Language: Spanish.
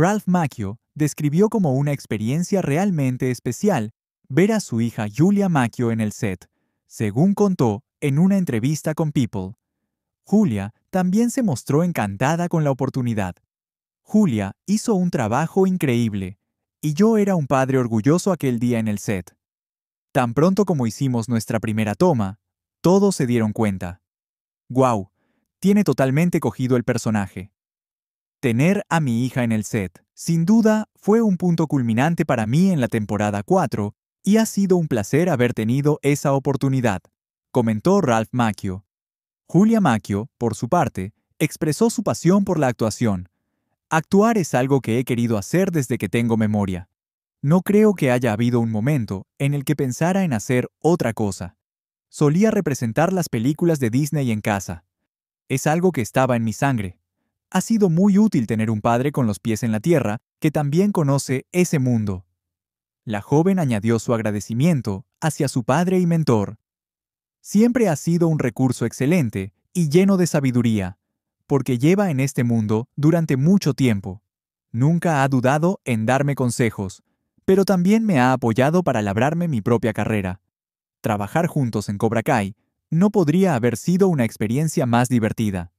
Ralph Macchio describió como una experiencia realmente especial ver a su hija Julia Macchio en el set, según contó en una entrevista con People. Julia también se mostró encantada con la oportunidad. Julia hizo un trabajo increíble, y yo era un padre orgulloso aquel día en el set. Tan pronto como hicimos nuestra primera toma, todos se dieron cuenta. ¡Guau! Tiene totalmente cogido el personaje. Tener a mi hija en el set, sin duda, fue un punto culminante para mí en la temporada 4 y ha sido un placer haber tenido esa oportunidad, comentó Ralph Macchio. Julia Macchio, por su parte, expresó su pasión por la actuación. Actuar es algo que he querido hacer desde que tengo memoria. No creo que haya habido un momento en el que pensara en hacer otra cosa. Solía representar las películas de Disney en casa. Es algo que estaba en mi sangre. Ha sido muy útil tener un padre con los pies en la tierra que también conoce ese mundo. La joven añadió su agradecimiento hacia su padre y mentor. Siempre ha sido un recurso excelente y lleno de sabiduría, porque lleva en este mundo durante mucho tiempo. Nunca ha dudado en darme consejos, pero también me ha apoyado para labrarme mi propia carrera. Trabajar juntos en Cobra Kai no podría haber sido una experiencia más divertida.